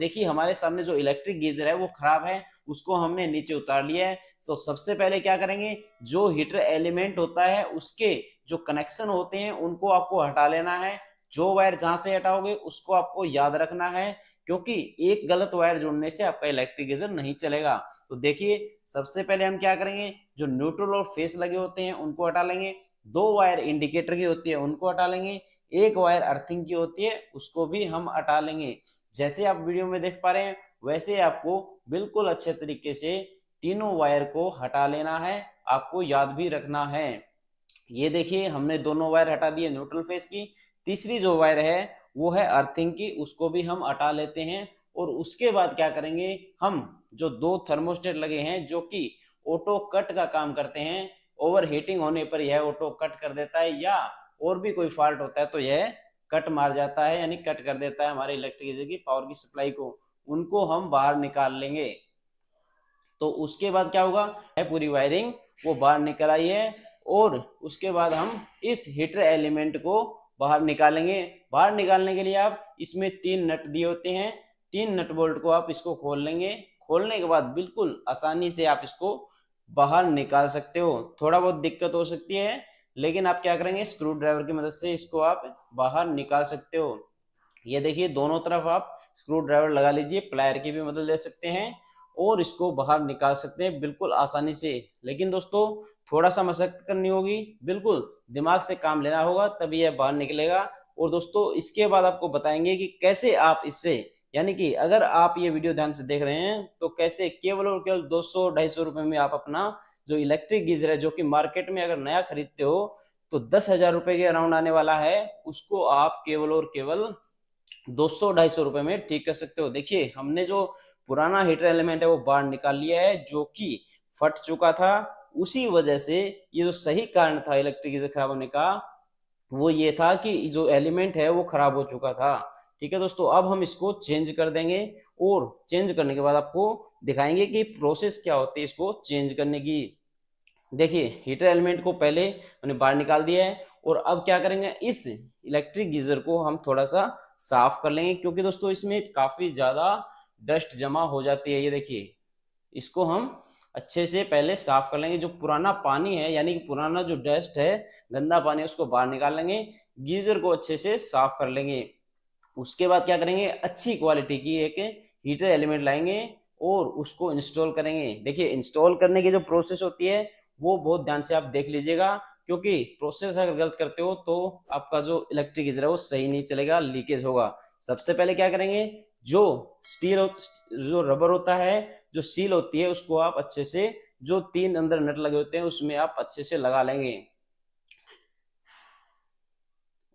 देखिए हमारे सामने जो इलेक्ट्रिक गीजर है वो खराब है उसको हमने नीचे उतार लिया है तो सबसे पहले क्या करेंगे जो हीटर एलिमेंट होता है उसके जो कनेक्शन होते हैं उनको आपको हटा लेना है जो वायर जहां से हटाओगे उसको आपको याद रखना है क्योंकि एक गलत वायर जोड़ने से आपका इलेक्ट्रिक गीजर नहीं चलेगा तो देखिए सबसे पहले हम क्या करेंगे जो न्यूट्रल और फेस लगे होते हैं उनको हटा लेंगे दो वायर इंडिकेटर की होती है उनको हटा लेंगे एक वायर अर्थिंग की होती है उसको भी हम हटा लेंगे जैसे आप वीडियो में देख पा रहे हैं वैसे आपको बिल्कुल अच्छे तरीके से तीनों वायर को हटा लेना है आपको याद भी रखना है ये देखिए हमने दोनों वायर हटा दिए न्यूट्रल फेस की तीसरी जो वायर है वो है अर्थिंग की उसको भी हम हटा लेते हैं और उसके बाद क्या करेंगे हम जो दो थर्मोस्टेट लगे हैं जो कि ऑटो कट का काम करते हैं ओवर हीटिंग होने पर यह ऑटो कट कर देता है या और भी कोई फॉल्ट होता है तो यह कट मार जाता है यानी कट कर देता है हमारे इलेक्ट्रिसिटी की पावर की सप्लाई को उनको हम बाहर निकाल लेंगे तो उसके बाद क्या होगा पूरी वायरिंग वो बाहर निकल आई है और उसके बाद हम इस हीटर एलिमेंट को बाहर निकालेंगे बाहर निकालने के लिए आप इसमें तीन नट दिए होते हैं तीन नट बोल्ट को आप इसको खोल लेंगे खोलने के बाद बिल्कुल आसानी से आप इसको बाहर निकाल सकते हो थोड़ा बहुत दिक्कत हो सकती है लेकिन आप क्या करेंगे स्क्रू ड्राइवर की मदद से इसको आप बाहर निकाल सकते हो ये देखिए दोनों तरफ आप स्क्रू ड्राइवर लगा लीजिए प्लायर की भी मदद ले सकते हैं और इसको बाहर निकाल सकते हैं बिल्कुल आसानी से लेकिन दोस्तों थोड़ा सा मशक्कत करनी होगी बिल्कुल दिमाग से काम लेना होगा तभी यह बाहर निकलेगा और दोस्तों इसके बाद आपको बताएंगे कि कैसे आप इससे यानी कि अगर आप ये वीडियो ध्यान से देख रहे हैं तो कैसे केवल और केवल दो सौ ढाई सौ रुपए में आप अपना जो इलेक्ट्रिक गीजर है जो कि मार्केट में अगर नया खरीदते हो तो दस हजार रुपए के अराउंड आने वाला है उसको आप केवल और केवल दो सौ ढाई सौ रुपए में ठीक कर सकते हो देखिए हमने जो पुराना हीटर एलिमेंट है वो बाहर निकाल लिया है जो कि फट चुका था उसी वजह से ये जो सही कारण था इलेक्ट्रिक गीजर खराब होने का वो ये था कि जो एलिमेंट है वो खराब हो चुका था ठीक है दोस्तों अब हम इसको चेंज कर देंगे और चेंज करने के बाद आपको दिखाएंगे कि प्रोसेस क्या होती है इसको चेंज करने की देखिए हीटर एलिमेंट को पहले हमने बाहर निकाल दिया है और अब क्या करेंगे इस इलेक्ट्रिक गीजर को हम थोड़ा सा साफ कर लेंगे क्योंकि दोस्तों इसमें काफी ज्यादा डस्ट जमा हो जाती है ये देखिए इसको हम अच्छे से पहले साफ कर लेंगे जो पुराना पानी है यानी कि पुराना जो डस्ट है गंदा पानी है उसको बाहर निकाल लेंगे गीजर को अच्छे से साफ कर लेंगे उसके बाद क्या करेंगे अच्छी क्वालिटी की एक हीटर एलिमेंट लाएंगे और उसको इंस्टॉल करेंगे देखिए इंस्टॉल करने की जो प्रोसेस होती है वो बहुत ध्यान से आप देख लीजिएगा क्योंकि प्रोसेस अगर गलत करते हो तो आपका जो इलेक्ट्रिक गीजर है वो सही नहीं चलेगा लीकेज होगा सबसे पहले क्या करेंगे जो स्टील जो रबर होता है जो सील होती है उसको आप अच्छे से जो तीन अंदर नट लगे होते हैं उसमें आप अच्छे से लगा लेंगे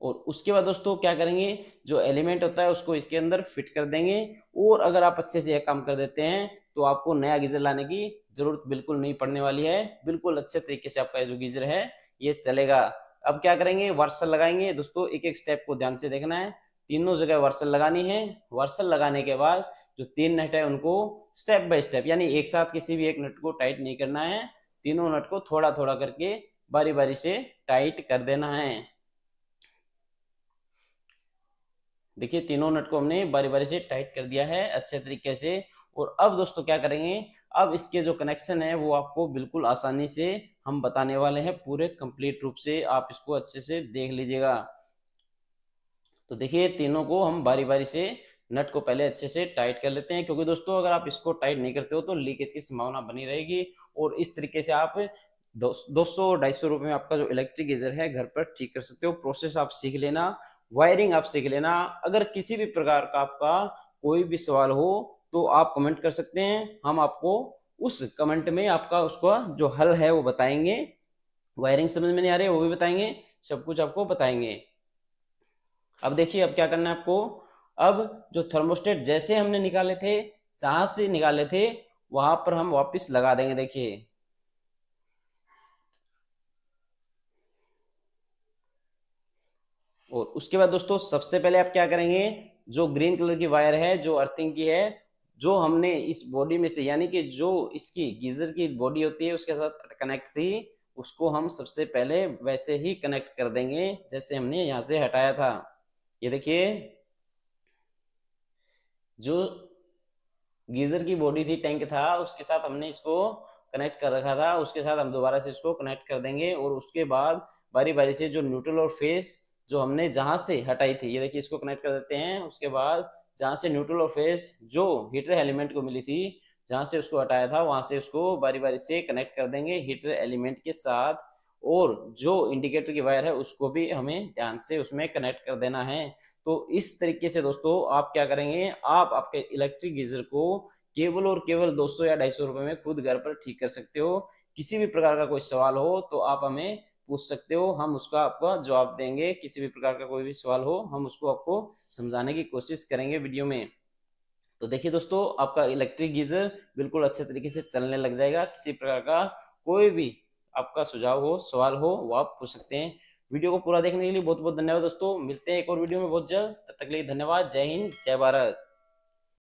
और उसके बाद दोस्तों क्या करेंगे जो एलिमेंट होता है उसको इसके अंदर फिट कर देंगे और अगर आप अच्छे से यह काम कर देते हैं तो आपको नया गीजर लाने की जरूरत बिल्कुल नहीं पड़ने वाली है बिल्कुल अच्छे तरीके से आपका जो गीजर है ये चलेगा अब क्या करेंगे वर्सल लगाएंगे दोस्तों एक एक स्टेप को ध्यान से देखना है तीनों जगह वर्सल लगानी है वर्सल लगाने के बाद जो तीन नट है उनको स्टेप बाय स्टेप यानी एक साथ किसी भी एक नट को टाइट नहीं करना है तीनों नट को थोड़ा थोड़ा करके बारी बारी से टाइट कर देना है देखिए तीनों नट को हमने बारी बारी से टाइट कर दिया है अच्छे तरीके से और अब दोस्तों क्या करेंगे अब इसके जो कनेक्शन है वो आपको बिल्कुल आसानी से हम बताने वाले हैं पूरे कंप्लीट रूप से आप इसको अच्छे से देख लीजिएगा तो देखिए तीनों को हम बारी बारी से नट को पहले अच्छे से टाइट कर लेते हैं क्योंकि दोस्तों अगर आप इसको टाइट नहीं करते हो तो लीकेज की संभावना बनी रहेगी और इस तरीके से आप दो सौ ढाई सौ रुपये में आपका जो इलेक्ट्रिक गीजर है घर पर ठीक कर सकते हो प्रोसेस आप सीख लेना वायरिंग आप सीख लेना अगर किसी भी प्रकार का आपका कोई भी सवाल हो तो आप कमेंट कर सकते हैं हम आपको उस कमेंट में आपका उसका जो हल है वो बताएंगे वायरिंग समझ में नहीं आ रही वो भी बताएंगे सब कुछ आपको बताएंगे अब देखिए अब क्या करना है आपको अब जो थर्मोस्टेट जैसे हमने निकाले थे जहां से निकाले थे वहां पर हम वापस लगा देंगे देखिए और उसके बाद दोस्तों सबसे पहले आप क्या करेंगे जो ग्रीन कलर की वायर है जो अर्थिंग की है जो हमने इस बॉडी में से यानी कि जो इसकी गीजर की बॉडी होती है उसके साथ कनेक्ट थी उसको हम सबसे पहले वैसे ही कनेक्ट कर देंगे जैसे हमने यहाँ से हटाया था ये देखिए जो गीजर की बॉडी थी टैंक था उसके साथ हमने इसको कनेक्ट कर रखा था उसके साथ हम दोबारा से इसको कनेक्ट कर देंगे और उसके बाद बारी बारी से जो न्यूट्रल और फेस जो हमने जहां से हटाई थी ये देखिए इसको कनेक्ट कर देते हैं उसके बाद जहां से न्यूट्रल और फेस जो हीटर एलिमेंट को मिली थी जहां से उसको हटाया था वहां से उसको बारी बारी से कनेक्ट कर देंगे हीटर एलिमेंट के साथ और जो इंडिकेटर की वायर है उसको भी हमें ध्यान से उसमें कनेक्ट कर देना है तो इस तरीके से दोस्तों आप क्या करेंगे आप आपके इलेक्ट्रिक गीजर को केवल और केवल 200 या ढाई सौ रुपए में खुद घर पर ठीक कर सकते हो किसी भी प्रकार का कोई सवाल हो तो आप हमें पूछ सकते हो हम उसका आपका जवाब देंगे किसी भी प्रकार का कोई भी सवाल हो हम उसको आपको समझाने की कोशिश करेंगे वीडियो में तो देखिए दोस्तों आपका इलेक्ट्रिक गीजर बिल्कुल अच्छे तरीके से चलने लग जाएगा किसी प्रकार का कोई भी आपका सुझाव हो सवाल हो वो आप पूछ सकते हैं वीडियो को पूरा देखने के लिए बहुत बहुत धन्यवाद दोस्तों मिलते हैं एक और वीडियो में बहुत जल्द तब तक के लिए धन्यवाद जय हिंद जय भारत